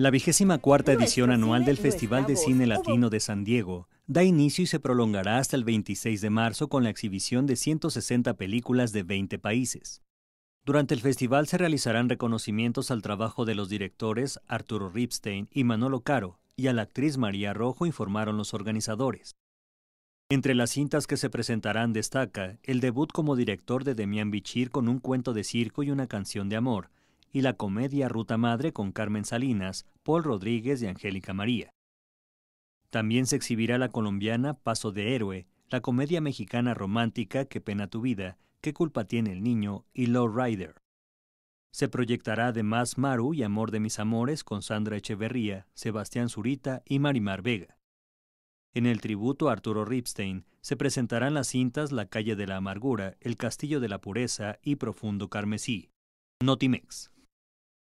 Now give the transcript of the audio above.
La vigésima cuarta edición anual del Festival de Cine Latino de San Diego da inicio y se prolongará hasta el 26 de marzo con la exhibición de 160 películas de 20 países. Durante el festival se realizarán reconocimientos al trabajo de los directores Arturo Ripstein y Manolo Caro y a la actriz María Rojo informaron los organizadores. Entre las cintas que se presentarán destaca el debut como director de Demián Bichir con un cuento de circo y una canción de amor, y la comedia Ruta Madre con Carmen Salinas, Paul Rodríguez y Angélica María. También se exhibirá la colombiana Paso de Héroe, la comedia mexicana romántica Qué pena tu vida, Qué culpa tiene el niño y Low Rider. Se proyectará además Maru y Amor de mis amores con Sandra Echeverría, Sebastián Zurita y Marimar Vega. En el tributo a Arturo Ripstein se presentarán las cintas La calle de la amargura, El castillo de la pureza y Profundo carmesí. Notimex.